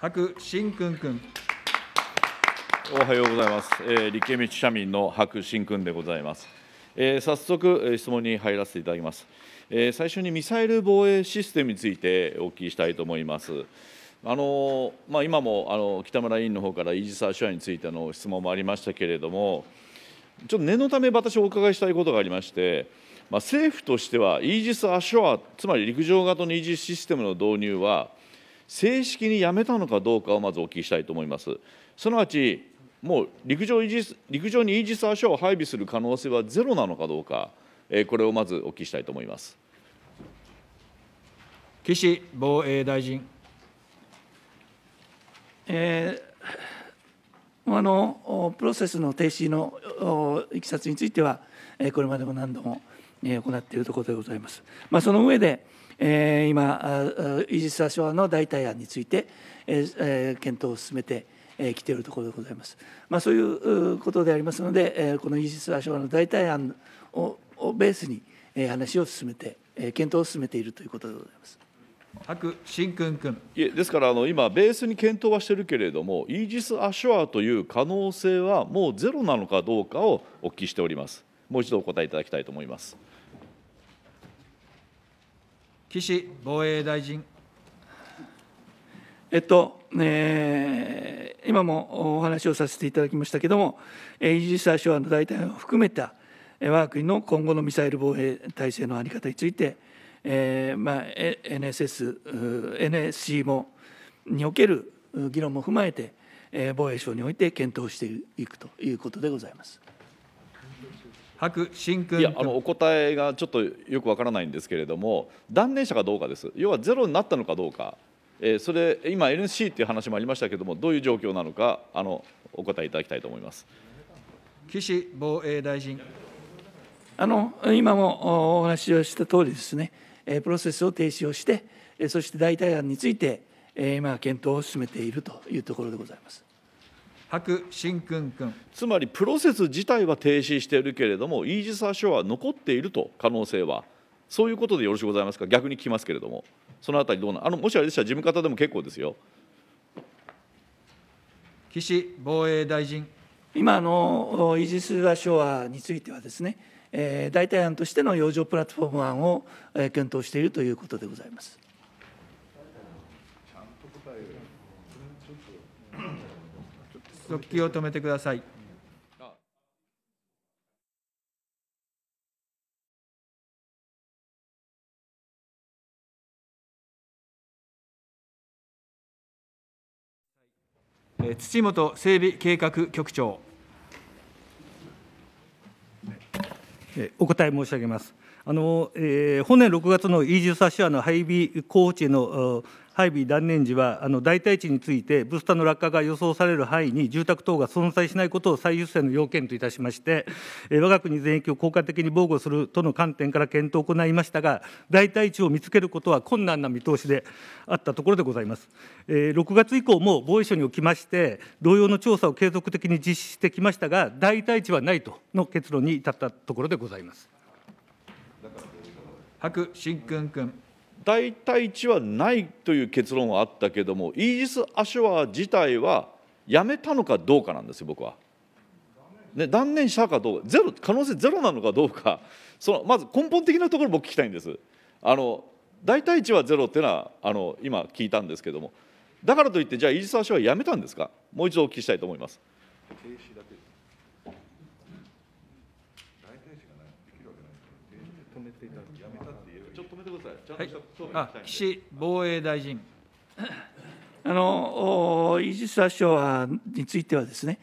白新君君。おはようございます。えー、立憲民主社民の白新君でございます。えー、早速、えー、質問に入らせていただきます、えー。最初にミサイル防衛システムについてお聞きしたいと思います。あのまあ、今もあの北村委員の方からイージス・アシュアについての質問もありましたけれども、ちょっと念のため、私、お伺いしたいことがありまして、まあ、政府としては、イージス・アショア、つまり陸上型のイージスシステムの導入は、正式にやめたのかどうかをまずお聞きしたいと思います。すなわち、もう陸上イージス陸上にイージス・アショアを配備する可能性はゼロなのかどうか、えこれをまずお聞きしたいと思います。岸防衛大臣。えー、あのプロセスの停止のいきさつについては、これまでも何度も行っているところでございます。まあ、その上で、えー、今、イージス・アショアの代替案について、えー、検討を進めてきているところでございます。まあ、そういうことでありますので、このイージス・アショアの代替案をベースに話を進めて、検討を進めているということでございます。白新君君いえですからあの今、ベースに検討はしてるけれども、イージス・アショアという可能性はもうゼロなのかどうかをお聞きしております。もう一度お答えいただきたいと思います。岸防衛大臣。えっと、えー、今もお話をさせていただきましたけれども、イージス・アショアの代替を含めた、我が国の今後のミサイル防衛体制の在り方について、えーまあ、NSS、NSC もにおける議論も踏まえて、防衛省において検討していくということでございます。白新君いやあのお答えがちょっとよくわからないんですけれども断念者かどうかです要はゼロになったのかどうか、えー、それ今 NC っていう話もありましたけれどもどういう状況なのかあのお答えいただきたいと思います岸防衛大臣あの今もお話をした通りですねプロセスを停止をしてそして代替案について今検討を進めているというところでございます。白新君君つまりプロセス自体は停止しているけれどもイージス・アショアは残っていると可能性はそういうことでよろしゅうございますか逆に聞きますけれどもそのあたりどうなあのもしあれでしたら事務方でも結構ですよ岸防衛大臣今のイージス・アショアについてはですね、え代替案としての洋上プラットフォーム案を、え検討しているということでございます。続起を止めてください。土本整備計画局長。お答え申し上げます。あのえー、本年6月のイージス・アシュアの配備候補地の配備断念時は、あの代替地について、ブースターの落下が予想される範囲に住宅等が存在しないことを最優先の要件といたしまして、え我が国全域を効果的に防護するとの観点から検討を行いましたが、代替地を見つけることは困難な見通しであったところでございます。え6月以降も防衛省におきまして、同様の調査を継続的に実施してきましたが、代替地はないとの結論に至ったところでございます。白新君君。大替地はないという結論はあったけどもイージス・アショア自体はやめたのかどうかなんですよ僕は。ね、断念したかどうかゼロ可能性ゼロなのかどうかそのまず根本的なところ僕聞きたいんです。あの大替地はゼロっていうのはあの今聞いたんですけどもだからといってじゃあイージス・アショアやめたんですかもう一度お聞きしたいと思います。はい、岸防衛大臣。あのイージス発射アについてはですね、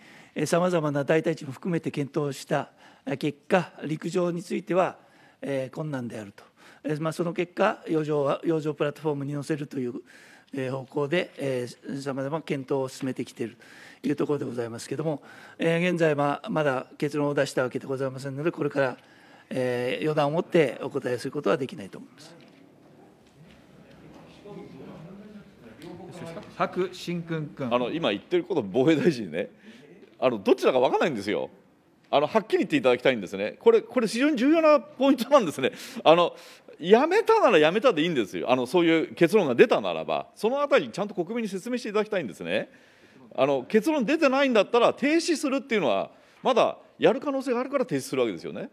さまざまな代替地も含めて検討した結果、陸上については、えー、困難であると、えーまあ、その結果洋上は、洋上プラットフォームに載せるという、えー、方向で、さまざま検討を進めてきているというところでございますけれども、えー、現在はまだ結論を出したわけでございませんので、これから、えー、予断を持ってお答えすることはできないと思います。白新君君あの今言ってること防衛大臣ねあのどちらか分からないんですよあのはっきり言っていただきたいんですねこれこれ非常に重要なポイントなんですねあのやめたならやめたでいいんですよあのそういう結論が出たならばそのあたりちゃんと国民に説明していただきたいんですねあの結論出てないんだったら停止するっていうのはまだやる可能性があるから停止するわけですよね。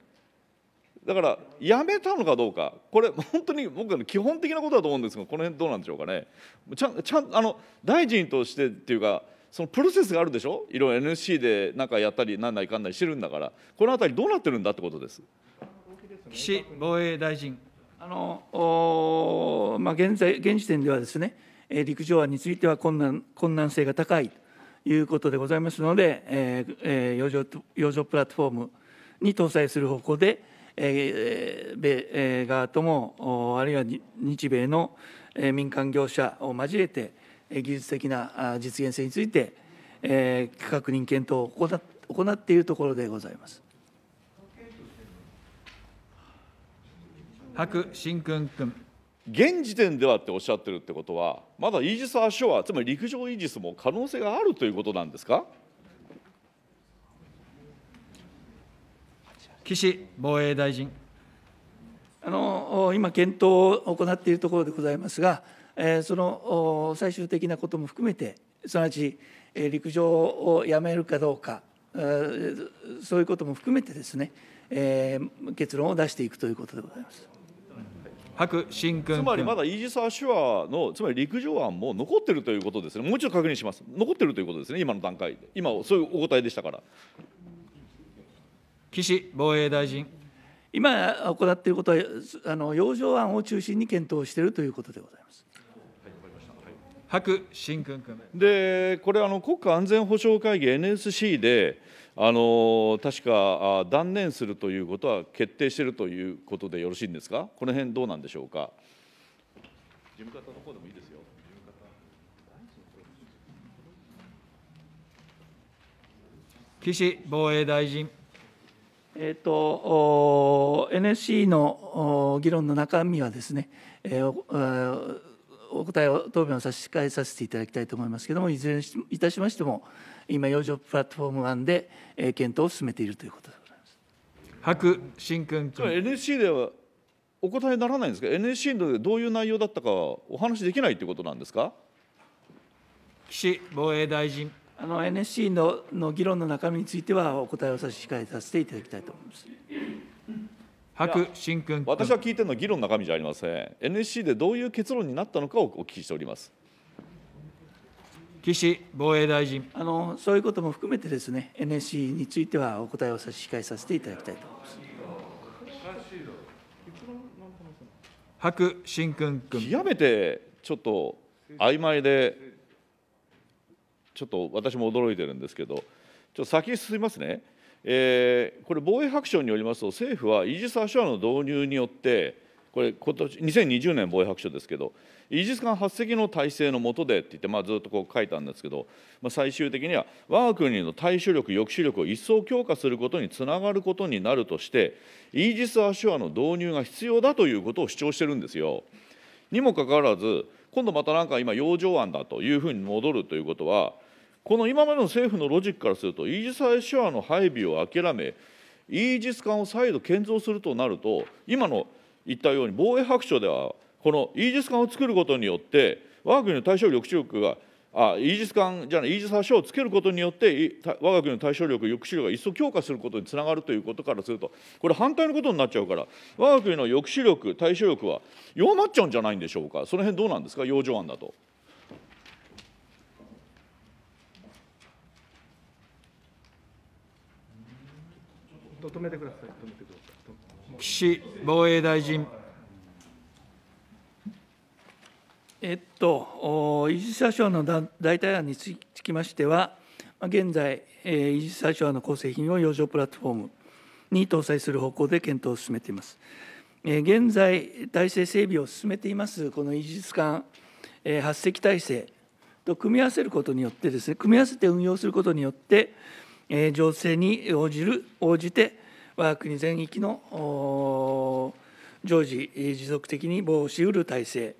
だからやめたのかどうかこれ本当に僕の基本的なことだと思うんですがこの辺どうなんでしょうかねちゃちゃんあの大臣としてっていうかそのプロセスがあるでしょいろいろ NSC でなんかやったりなんないかんないしてるんだからこの辺りどうなってるんだってことです。岸防衛大臣あのお、まあ、現在現時点ではですね陸上案については困難困難性が高いということでございますので、えーえー、洋上洋上プラットフォームに搭載する方向で米側とも、あるいは日米の民間業者を交えて、技術的な実現性について、確認検討を行っているところでございます。白新君君。現時点ではっておっしゃってるってことは、まだイージス・アショア、つまり陸上イージスも可能性があるということなんですか。岸防衛大臣。あの今、検討を行っているところでございますが、その最終的なことも含めて、すなわち陸上をやめるかどうか、そういうことも含めてですね、結論を出していくということでございます。白新君つまりまだイージス・アシュアの、つまり陸上案も残ってるということですね、もう一度確認します、残ってるということですね、今の段階で、今、そういうお答えでしたから。岸防衛大臣。今行っていることは、あの洋上案を中心に検討しているということでございます。白新君君でこれあの、国家安全保障会議 NSC で、あの確か断念するということは決定しているということでよろしいんですか、この辺どうなんでしょうか。事務方の方でもいいですよ。岸防衛大臣。えーと、NSC の議論の中身はですね、えー、お答えを答弁を差し控えさせていただきたいと思いますけれども、いずれにいたしましても、今、洋上プラットフォーム案で、えー、検討を進めているということでございます。白新君君 NSC ではお答えにならないんですか、NSC でどういう内容だったかお話できないということなんですか。岸防衛大臣。あの NSC のの議論の中身についてはお答えを差し控えさせていただきたいと思います。白新君私は聞いてるのは議論の中身じゃありません。NSC でどういう結論になったのかをお聞きしております。岸防衛大臣あのそういうことも含めてですね NSC についてはお答えを差し控えさせていただきたいと思います。白新君君極めてちょっと曖昧でちょっと私も驚いてるんですけど、ちょっと先進みますね、えー、これ、防衛白書によりますと、政府はイージス・アショアの導入によって、これ今年、2020年防衛白書ですけど、イージス艦発石の体制の下でって言って、まあ、ずっとこう書いたんですけど、まあ、最終的には、我が国の対処力、抑止力を一層強化することにつながることになるとして、イージス・アショアの導入が必要だということを主張してるんですよ。にもかかわらず、今度またなんか今、洋上案だというふうに戻るということは、この今までの政府のロジックからすると、イージス・アショアの配備を諦め、イージス艦を再度建造するとなると、今の言ったように、防衛白書では、このイージス艦を作ることによって、我が国の対象力抑止力が、あイージス艦じゃない、イージス・アショアをつけることによって、我が国の対象力抑止力が一層強化することにつながるということからすると、これ、反対のことになっちゃうから、我が国の抑止力、対象力は弱まっちゃうんじゃないんでしょうか、その辺どうなんですか、養生案だと。止めてください、止めてください。岸防衛大臣。えっと、イージス・アショアの代替案につきましては、現在、イージス・アショアの構成品を洋上プラットフォームに搭載する方向で検討を進めています。現在、体制整備を進めています、このイージス艦8隻体制と組み合わせることによってですね、組み合わせて運用することによって、情勢に応じる応じて我が国全域の常時持続的に防止うる体制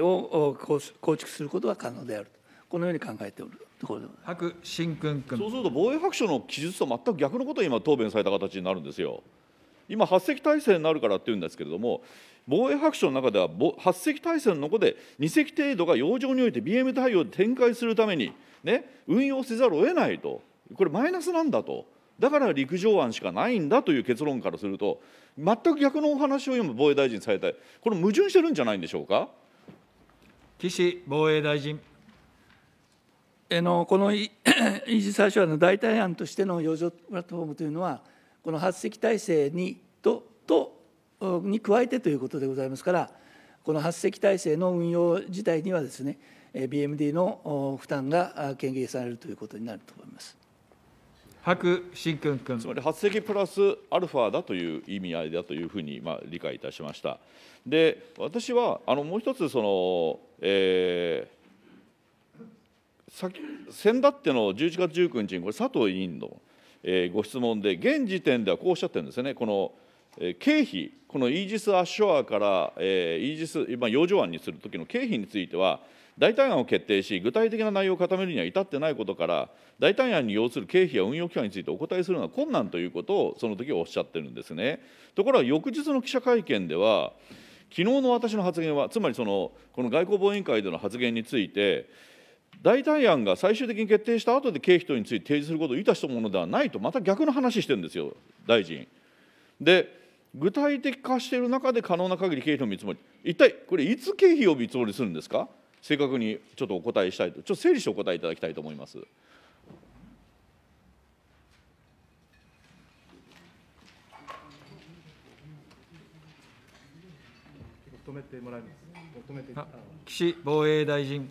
を構築することは可能であると、このように考えておるところで白新君君そうすると防衛白書の記述と全く逆のことを今答弁された形になるんですよ。今8隻体制になるからっていうんですけれども防衛白書の中では8隻体制の中で2隻程度が洋上において BM 対応で展開するために、ね、運用せざるを得ないとこれマイナスなんだとだから陸上案しかないんだという結論からすると全く逆のお話を今防衛大臣されたいこれ矛盾してるんじゃないんでしょうか岸防衛大臣あのこのイージス・アショアの代替案としての洋上プラットフォームというのはこの発石体制にととに加えてということでございますからこの発石体制の運用自体にはですね BMD の負担が軽減されるということになると思います。白新君君つまり発席プラスアルファだという意味合いだというふうにまあ理解いたしました。で私はあのもう一つその、えー、先だっての11月19日にこれ佐藤委員の、えー、ご質問で現時点ではこうおっしゃってるんですねこの、えー、経費このイージス・アッショアから、えー、イージス、今、あ、洋上にする時の経費については代替案を決定し、具体的な内容を固めるには至ってないことから、代替案に要する経費や運用期間についてお答えするのは困難ということを、その時おっしゃってるんですね。ところが、翌日の記者会見では、昨日の私の発言は、つまりそのこの外交防衛委員会での発言について、代替案が最終的に決定した後で経費等について提示することをいたしたものではないと、また逆の話してるんですよ、大臣。で、具体的化している中で可能な限り経費の見積もり、一体これ、いつ経費を見積もりするんですか正確にちょっとお答えしたいと、ちょっと整理してお答えいただきたいと思います。止めてもらいます。止めて岸防衛大臣。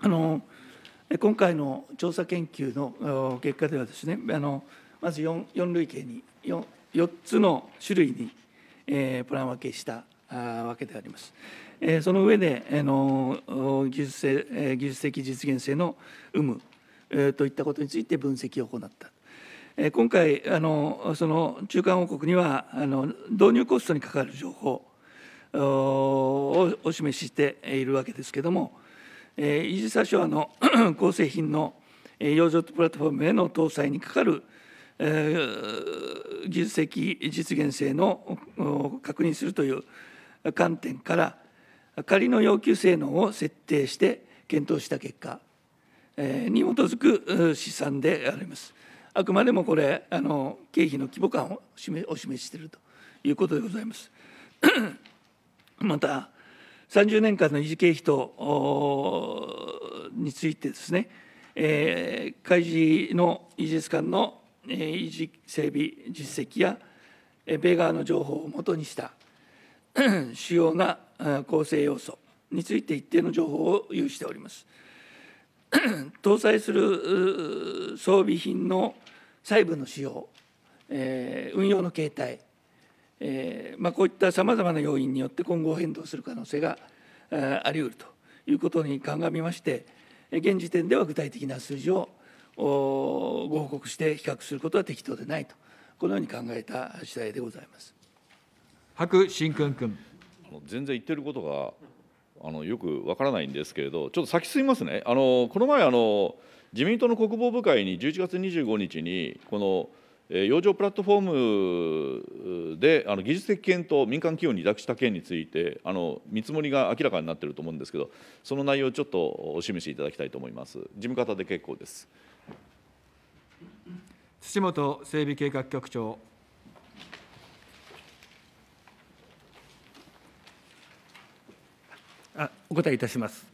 あの今回の調査研究の結果ではですね、あのまず 4, 4類型に 4, 4つの種類に、えー、プラン分けしたわけであります。その上で、あの技術性技術的実現性の有無といったことについて分析を行った。今回あの、その中間報告にはあの、導入コストにかかる情報をお示ししているわけですけれども、イージス・アショアの構成 品の養生プラットフォームへの搭載にかかる技術的実現性の確認するという観点から仮の要求性能を設定して検討した結果に基づく試算であります。あくまでもこれあの経費の規模感をお示ししているということでございます。また30年間の維持経費等についてですね、えー、開示のイージス艦の維持整備実績や米側の情報をもとにした 主要な構成要素について一定の情報を有しております。搭載する装備品の細部の使用、えー、運用の形態、えーまあ、こういったさまざまな要因によって今後変動する可能性があり得るということに鑑みまして現時点では具体的な数字をご報告して比較することは適当でないとこのように考えた次第でございます。白新君君。全然言ってることがあのよくわからないんですけれど、ちょっと先進みますね。あのこの前あの自民党の国防部会に11月25日にこの洋上プラットフォームであの技術的検討、民間企業に委託した件について、あの見積もりが明らかになっていると思うんですけど、その内容をちょっとお示しいただきたいと思います。事務方で結構です。土本整備計画局長あお答えいたします。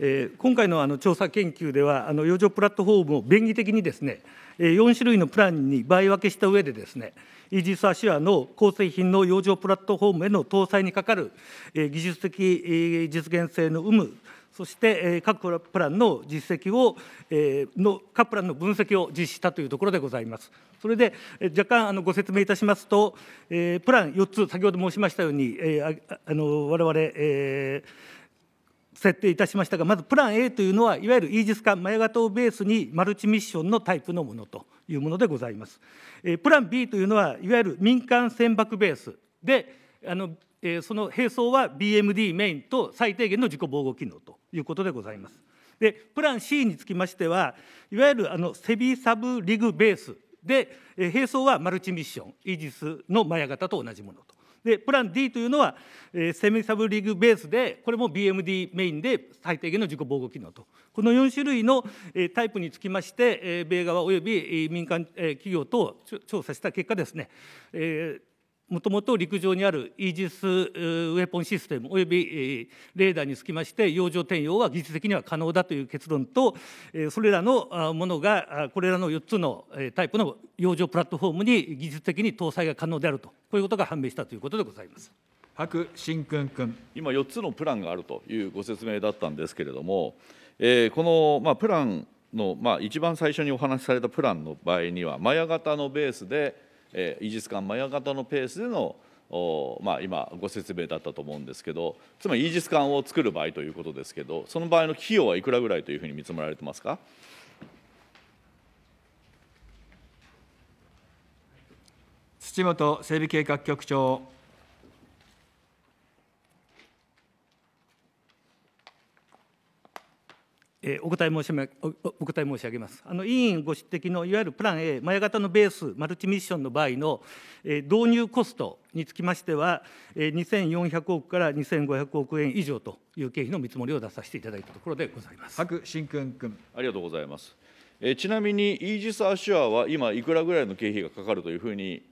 えー、今回のあの調査研究では、あのプラットフォームを便宜的にですね、4種類のプランに倍分けした上でですね、イージス・アシュアの構成品の養生プラットフォームへの搭載にかかる技術的実現性の有無、そして各プランの実績を、の各プランの分析を実施したというところでございます。それで若干あのご説明いたしますと、プラン4つ、先ほど申しましたように、あの我々、設定いたしましたがまずプラン A というのはいわゆるイージス艦マヤ型をベースにマルチミッションのタイプのものというものでございます。プラン B というのはいわゆる民間船舶ベースであのその並走は BMD メインと最低限の自己防護機能ということでございます。でプラン C につきましてはいわゆるあのセビサブリグベースで並走はマルチミッションイージスのマヤ型と同じものと。でプラン D というのは、えー、セミサブリグベースでこれも BMD メインで最低限の自己防護機能とこの4種類の、えー、タイプにつきまして、えー、米側および民間、えー、企業と調査した結果ですね、えーもともと陸上にあるイージス・ウェポンシステムおよびレーダーにつきまして洋上転用は技術的には可能だという結論とそれらのものがこれらの4つのタイプの洋上プラットフォームに技術的に搭載が可能であるとこういうことが判明したということでございます。白新君君今4つのプランがあるというご説明だったんですけれども、えこの、まあ、プランの、まあ、一番最初にお話しされたプランの場合にはマヤ型のベースでえイージス艦マヤ型のペースでのおまあ、今ご説明だったと思うんですけどつまりイージス艦を作る場合ということですけどその場合の費用はいくらぐらいというふうに見積もられてますか土本整備計画局長えお答え申し上げお答え申し上げます。あの委員ご指摘のいわゆるプラン A、前型のベース、マルチミッションの場合の、え導入コストにつきましては、え2400億から2500億円以上という経費の見積もりを出させていただいたところでございます。白新君君。ありがとうございます。えちなみに、イージス・アシュアは今、いくらぐらいの経費がかかるというふうに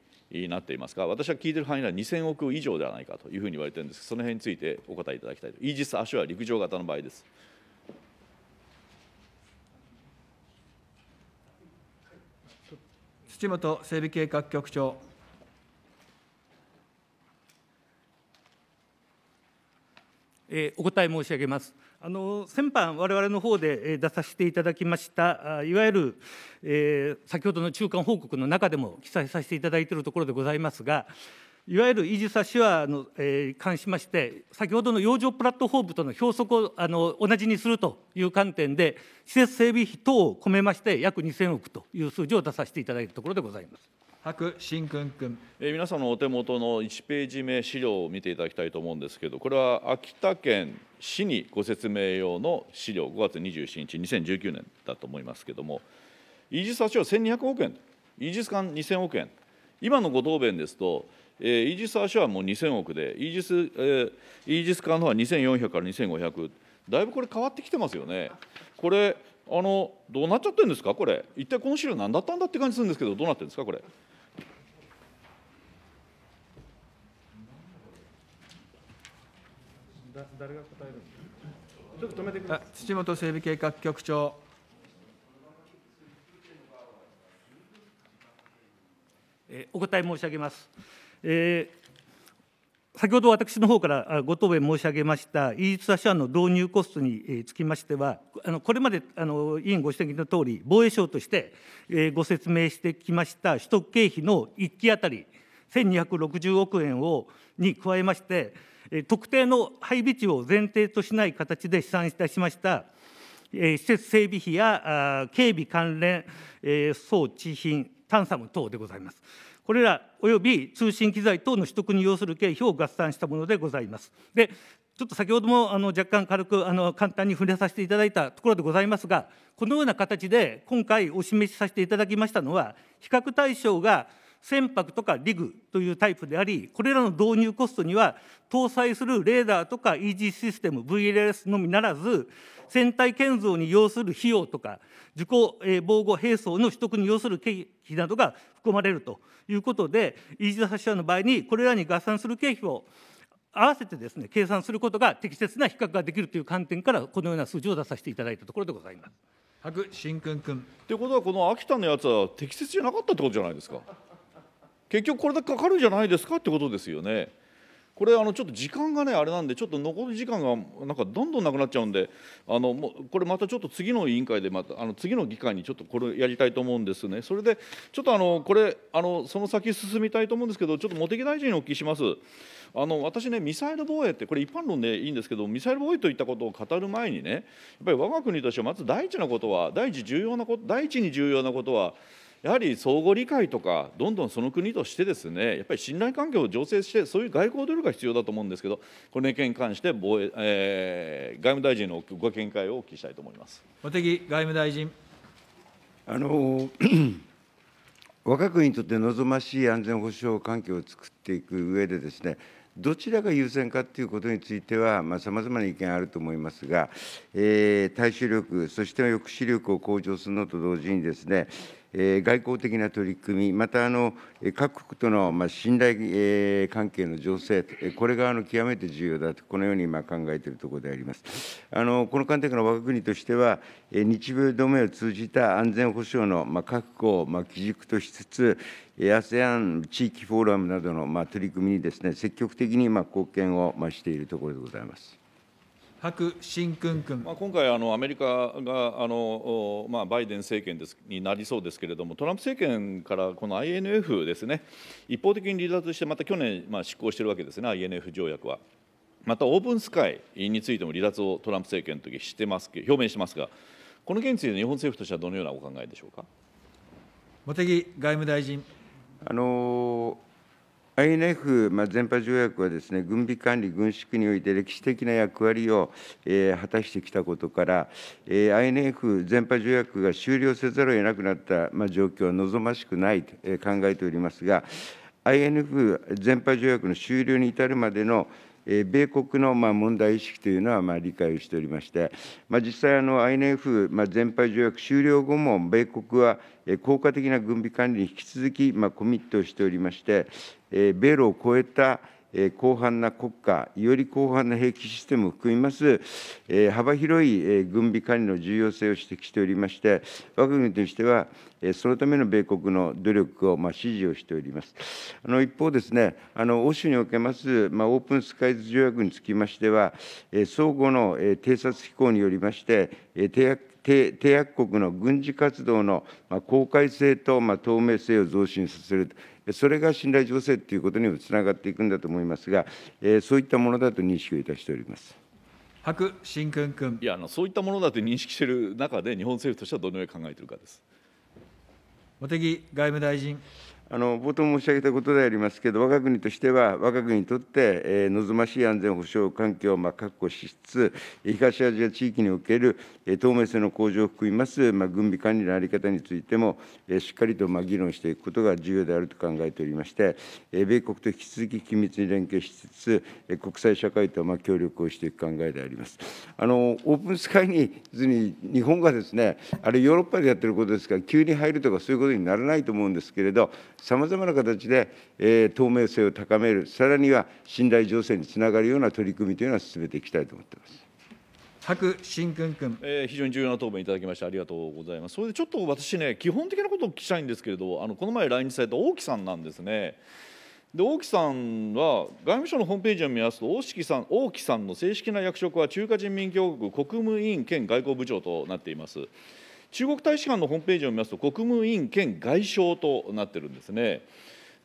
なっていますか、私は聞いている範囲では2000億以上ではないかというふうに言われているんですが、その辺についてお答えいただきたいと、イージス・アシュア陸上型の場合です。本整備計画局長。えお答え申し上げます。あの先般、われわれの方で出させていただきました、いわゆる、えー、先ほどの中間報告の中でも記載させていただいているところでございますが、いわゆるイージス・アシュアの、えー、関しまして、先ほどの洋上プラットフォームとの標則をあの同じにするという観点で、施設整備費等を込めまして、約2000億という数字を出させていただいたところでございます。白新君君、えー、皆さんのお手元の1ページ目資料を見ていただきたいと思うんですけどこれは秋田県市にご説明用の資料5月27日2019年だと思いますけどもイージス・アシュア1200億円イージス艦2000億円今のご答弁ですとえー、イージス・アショアも2000億で、イージス、えー、イージス艦のは2400から2500、だいぶこれ変わってきてますよね。これあのどうなっちゃってるんですか、これ、一体この資料、何だったんだって感じするんですけど、どうなってるんですか、これ。だ誰が答えるんですか、ちょっと止めてください土本整備計画局長。お答え申し上げます。えー、先ほど私の方からご答弁申し上げましたイージス・アシアアの導入コストにつきましては、これまで委員ご指摘のとおり、防衛省として、ご説明してきました取得経費の1期当たり1260億円をに加えまして、特定の配備地を前提としない形で試算いたしました施設整備費や警備関連装置品、探査ム等でございます。これらおよび通信機材等の取得に要する経費を合算したものでございます。でちょっと先ほどもあの若干軽くあの簡単に触れさせていただいたところでございますが、このような形で今回お示しさせていただきましたのは、比較対象が船舶とかリグというタイプであり、これらの導入コストには、搭載するレーダーとか EG システム、VLS のみならず、船体建造に要する費用とか、自己防護兵装の取得に要する経費などが含まれるということで、イージス・発射の場合に、これらに合算する経費を合わせてですね、計算することが適切な比較ができるという観点から、このような数字を出させていただいたところでございます。白新君君ということは、この秋田のやつは適切じゃなかったってことじゃないですか。結局、これだけかかるんじゃないですかってことですよね。これあのちょっと時間がねあれなんでちょっと残る時間がなんかどんどんなくなっちゃうんであのもうこれまたちょっと次の委員会でまたあの次の議会にちょっとこれやりたいと思うんですねそれでちょっとあのこれあのその先進みたいと思うんですけどちょっと茂木大臣にお聞きします。あの私ね、ミサイル防衛って、これ、一般論でいいんですけど、ミサイル防衛といったことを語る前にね、やっぱり我が国としては、まず第一なことは、第一重要なこと、第一に重要なことは、やはり相互理解とか、どんどんその国としてですね、やっぱり信頼関係を醸成して、そういう外交努力が必要だと思うんですけど、この意見に関して防衛、えー、外務大臣のご見解をお聞きしたいと思います茂木外務大臣。あの我が国にとって望ましい安全保障環境を作っていく上でですね、どちらが優先かということについては、さまざ、まな意見あると思いますが、えー、対処力、そして抑止力を向上するのと同時にですね、外交的な取り組み、また各国との信頼関係の情勢、これが極めて重要だと、このように考えているところであります。この観点から我が国としては、日米同盟を通じた安全保障の確保を基軸としつつ、ASEAN 地域フォーラムなどの取り組みにですね積極的に貢献をしているところでございます。白新君君。まあ、今回あの、アメリカがあの、まあ、バイデン政権ですになりそうですけれども、トランプ政権からこの INF ですね、一方的に離脱して、また去年、まあ、執行しているわけですね、INF 条約は。またオープンスカイについても離脱をトランプ政権の時してます表明してますが、この件について日本政府としてはどのようなお考えでしょうか茂木外務大臣。あのー INF、まあ、全般条約はですね軍備管理、軍縮において歴史的な役割を、えー、果たしてきたことから、えー、INF 全般条約が終了せざるを得なくなった、まあ、状況は望ましくないと、えー、考えておりますが、INF 全般条約の終了に至るまでの米国の問題意識というのは理解をしておりまして、実際、INF 全廃条約終了後も、米国は効果的な軍備管理に引き続きコミットしておりまして、米ロを超えた広範な国家、より広範な兵器システムを含みます、幅広い軍備管理の重要性を指摘しておりまして、我が国としては、そのための米国の努力を支持をしております。あの一方ですね、あの欧州におけます、まあ、オープンスカイズ条約につきましては、相互の偵察飛行によりまして、締約国の軍事活動の公開性と透明性を増進させる、それが信頼醸成ということにもつながっていくんだと思いますが、そういったものだと認識をいたしております。白新君君いやあのそういったものだと認識している中で、日本政府としてはどのように考えているかです茂木外務大臣。冒頭申し上げたことでありますけれども、わが国としては、わが国にとって望ましい安全保障環境を確保しつつ、東アジア地域における透明性の向上を含みます軍備管理の在り方についても、しっかりと議論していくことが重要であると考えておりまして、米国と引き続き緊密に連携しつつ、国際社会と協力をしていく考えであります。あのオープンスカイに、に日本がですね、あれ、ヨーロッパでやってることですから、急に入るとかそういうことにならないと思うんですけれど、さまざまな形で、えー、透明性を高める、さらには信頼醸成につながるような取り組みというのは進めていきたいと思っています。白新君君、えー、非常に重要な答弁いただきましてありがとうございます。それでちょっと私ね基本的なことを聞きたいんですけれど、あのこの前来日された大木さんなんですね。で大木さんは外務省のホームページを見ますと大木さん大木さんの正式な役職は中華人民共和国国務委員兼外交部長となっています。中国大使館のホームページを見ますと、国務委員兼外相となってるんですね。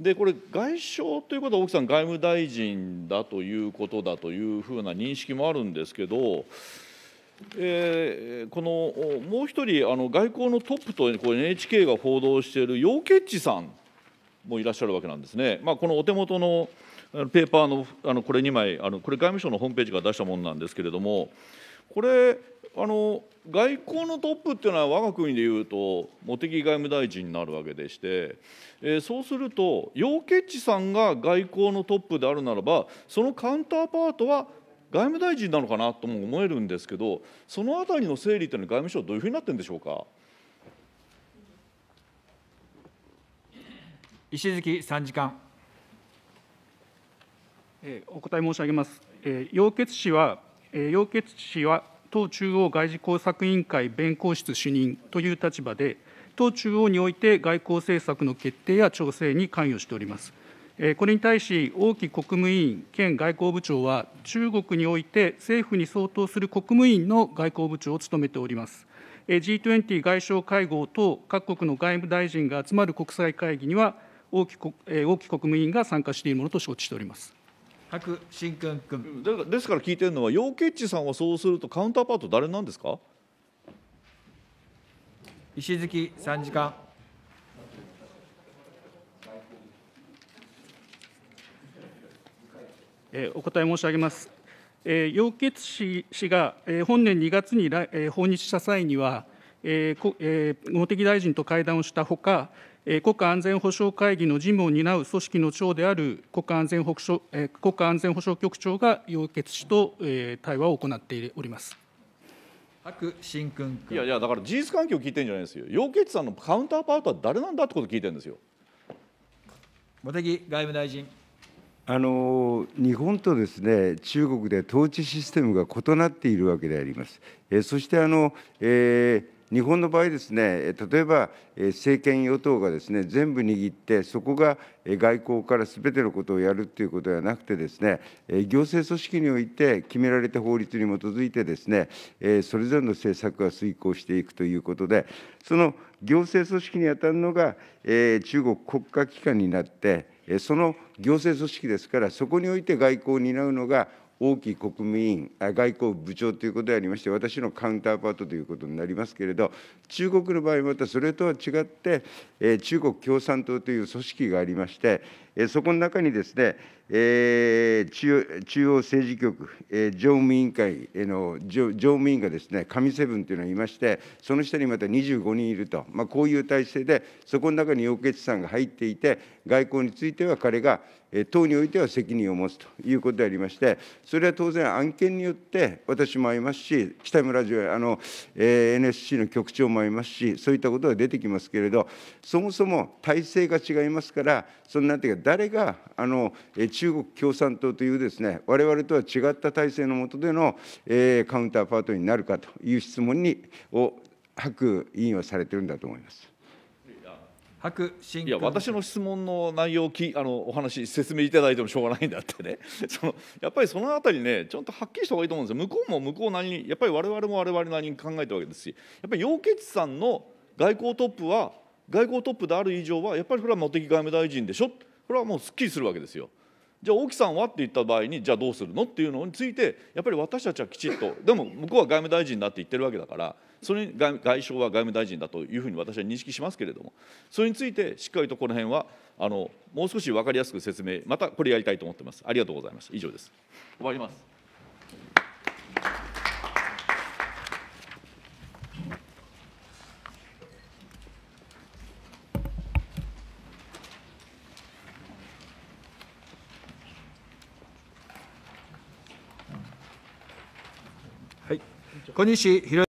でこれ、外相ということは、奥さん、外務大臣だということだというふうな認識もあるんですけど、えー、このもう一人あの、外交のトップとこう NHK が報道している楊潔チさんもいらっしゃるわけなんですね。まあ、このお手元のペーパーのあのこれ2枚あの、これ外務省のホームページが出したものなんですけれども、これ、あの外交のトップっていうのは我が国でいうと茂木外務大臣になるわけでして、えー、そうすると楊潔チさんが外交のトップであるならばそのカウンターパートは外務大臣なのかなとも思えるんですけどそのあたりの整理というのは外務省どういうふうになってるんでしょうか。石月参事官。お答え申し上げます。えー、楊潔氏は、え楊潔氏は党中央外事工作委員会弁公室主任という立場で、党中央において外交政策の決定や調整に関与しております。これに対し、王毅国務委員兼外交部長は、中国において政府に相当する国務委員の外交部長を務めております。G20 外相会合等各国の外務大臣が集まる国際会議には王毅国、王毅国務委員が参加しているものと承知しております。白新君君ですから聞いてるのは陽ケッチさんはそうするとカウンターパート誰なんですか石月参時間。えお答え申し上げます。えー、楊潔氏氏が、えー、本年2月に来、えー、訪日した際には、えーこえー、茂木大臣と会談をしたほか、国家安全保障会議の事務を担う組織の長である国家安全保障国家安全保障局長が楊潔氏と対話を行っております。新君いやいや、だから事実関係を聞いてるんじゃないですよ、楊潔さんのカウンターパートは誰なんだってことを聞いてるんですよ茂木外務大臣。あの日本とですね中国で統治システムが異なっているわけであります。えそしてあの、えー日本の場合ですね例えば政権与党がですね全部握ってそこが外交からすべてのことをやるということではなくてですね行政組織において決められた法律に基づいてですねそれぞれの政策が遂行していくということでその行政組織に当たるのが中国国家機関になってその行政組織ですからそこにおいて外交を担うのがきい国務委員、外交部長ということでありまして、私のカウンターパートということになりますけれど、中国の場合、またそれとは違って、中国共産党という組織がありまして、そこの中にですね、えー、中中央政治局、えー、常務委員会の常務委員がですね、神セブンというのがいまして、その下にまた25人いると、まあ、こういう体制で、そこの中に楊潔さんが入っていて、外交については彼が、えー、党においては責任を持つということでありまして、それは当然、案件によって、私も会いますし、北村ジあの、えー、NSC の局長も会いますし、そういったことが出てきますけれど、そもそも体制が違いますから、そんなんていうか、誰があの中国共産党というですね我々とは違った体制の下での、えカウンターパートになるかという質問にを白委員はされてるんだと思います。白新いや私の質問の内容をきあのお話説明いただいてもしょうがないんだってね そのやっぱりそのあたりねちゃんとはっきりした方がいいと思うんですよ向こうも向こうなりにやっぱり我々も我々なりに考えたわけですしやっぱり楊潔さんの外交トップは外交トップである以上はやっぱりこれは茂木外務大臣でしょこれはもうすっきりするわけですよ。じゃあ、沖さんはって言った場合に、じゃあどうするのっていうのについて、やっぱり私たちはきちっと、でも向こうは外務大臣だって言ってるわけだから、それに外相は外務大臣だというふうに私は認識しますけれども、それについてしっかりとこの辺はあのもう少し分かりやすく説明、またこれやりたいと思ってます。ありがとうございました。以上です。終わります。小西洋